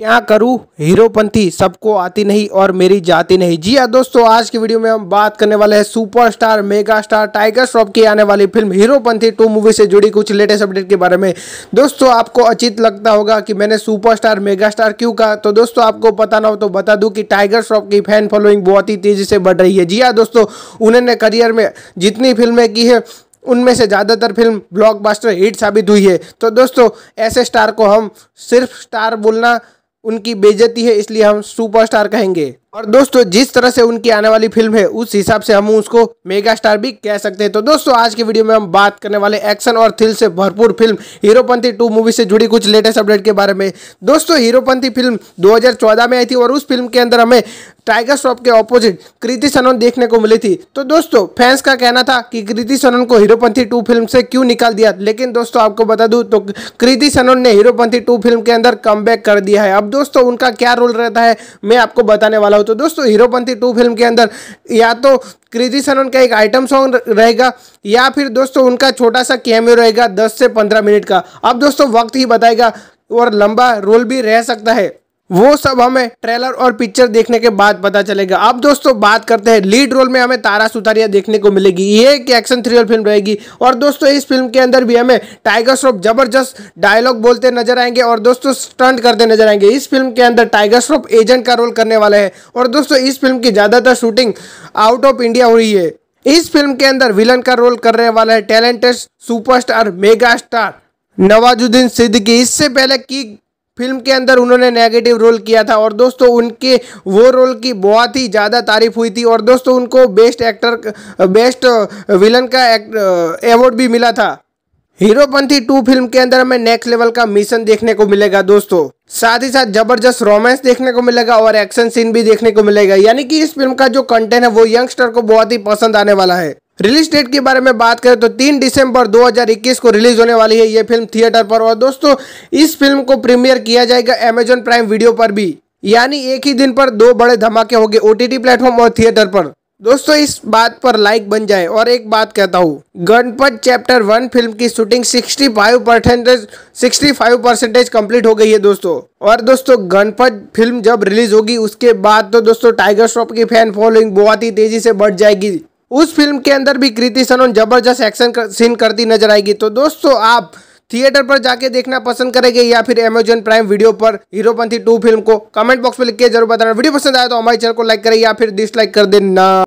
क्या करूँ हीरोपंथी सबको आती नहीं और मेरी जाती नहीं जी हाँ दोस्तों आज की वीडियो में हम बात करने वाले हैं superstar mega star Tiger Shroff की आने वाली फिल्म हीरोपंथी टू मूवी से जुड़ी कुछ लेटेस्ट अपडेट के बारे में दोस्तों आपको अचित लगता होगा कि मैंने सुपरस्टार मेगा स्टार क्यों कहा तो दोस्तों आपको पता ना हो तो बता दूँ कि टाइगर श्रॉफ की फैन फॉलोइंग बहुत ही तेजी से बढ़ रही है जी हाँ दोस्तों उन्होंने करियर में जितनी फिल्में की है उनमें से ज़्यादातर फिल्म ब्लॉकबस्टर हिट साबित हुई है तो दोस्तों ऐसे स्टार को हम सिर्फ स्टार बोलना उनकी बेजती है इसलिए हम सुपरस्टार कहेंगे और दोस्तों जिस तरह से उनकी आने वाली फिल्म है उस हिसाब से हम उसको मेगा स्टार भी कह सकते हैं तो दोस्तों आज के वीडियो में हम बात करने वाले एक्शन और थ्रिल से भरपूर फिल्म हीरोपंथी टू मूवी से जुड़ी कुछ लेटेस्ट अपडेट के बारे में दोस्तों हीरोपंथी फिल्म 2014 में आई थी और उस फिल्म के अंदर हमें टाइगर श्रॉफ के ऑपोजिट कृति सनन देखने को मिली थी तो दोस्तों फैंस का कहना था कि कृति सनन को हीरोपंथी टू फिल्म से क्यों निकाल दिया लेकिन दोस्तों आपको बता दूं तो कृति सनन ने हीरोपंथी टू फिल्म के अंदर कम कर दिया है अब दोस्तों उनका क्या रोल रहता है मैं आपको बताने वाला हूँ तो दोस्तों हीरोपंथी टू फिल्म के अंदर या तो कृति सनन का एक आइटम सॉन्ग रहेगा या फिर दोस्तों उनका छोटा सा कैमियो रहेगा दस से पंद्रह मिनट का अब दोस्तों वक्त ही बताएगा और लंबा रोल भी रह सकता है वो सब हमें ट्रेलर और पिक्चर देखने के बाद पता चलेगा अब दोस्तों बात करते हैं लीड रोल में हमें तारा सुतारिया देखने को मिलेगी ये एक एक्शन थ्रिलर फिल्म रहेगी और दोस्तों इस फिल्म के अंदर भी हमें टाइगर श्रॉफ जबरदस्त डायलॉग बोलते नजर आएंगे और दोस्तों स्टंट करते नजर आएंगे इस फिल्म के अंदर टाइगर श्रॉफ एजेंट का रोल करने वाले हैं और दोस्तों इस फिल्म की ज़्यादातर शूटिंग आउट ऑफ इंडिया हुई है इस फिल्म के अंदर विलन का रोल करने वाला है talented superstar mega star Nawazuddin Siddiqui इससे पहले की फिल्म के अंदर उन्होंने नेगेटिव रोल किया था और दोस्तों उनके वो रोल की बहुत ही ज़्यादा तारीफ हुई थी और दोस्तों उनको बेस्ट एक्टर बेस्ट विलन का अवॉर्ड uh, भी मिला था हीरोपंथी टू फिल्म के अंदर हमें नेक्स्ट लेवल का मिशन देखने को मिलेगा दोस्तों साथ ही साथ जबरदस्त रोमांस देखने को मिलेगा और एक्शन सीन भी देखने को मिलेगा यानी कि इस फिल्म का जो कंटेंट है वो यंगस्टर को बहुत ही पसंद आने वाला है रिलीज डेट के बारे में बात करें तो 3 दिसंबर 2021 को रिलीज होने वाली है ये फिल्म थिएटर पर और दोस्तों इस फिल्म को प्रीमियर किया जाएगा एमेजोन प्राइम वीडियो पर भी यानी एक ही दिन पर दो बड़े धमाके होंगे ओटीटी प्लेटफॉर्म और थिएटर पर दोस्तों इस बात पर लाइक बन जाए और एक बात कहता हूँ गणपत चैप्टर वन फिल्म की shooting 65 percentage sixty five percentage complete हो गई है दोस्तों और दोस्तों गणपत फिल्म जब रिलीज होगी उसके बाद तो दोस्तों टाइगर श्रॉफ की फैन फॉलोइंग बहुत ही तेजी से बढ़ जाएगी उस फिल्म के अंदर भी कृति सनोन जबरदस्त एक्शन कर, सीन करती नजर आएगी तो दोस्तों आप थिएटर पर जाके देखना पसंद करेंगे या फिर अमेजोन प्राइम वीडियो पर हीरोपंथी टू फिल्म को कमेंट बॉक्स में लिख के जरूर बताना वीडियो पसंद आया तो हमारे चैनल को लाइक करें या फिर डिसलाइक कर देना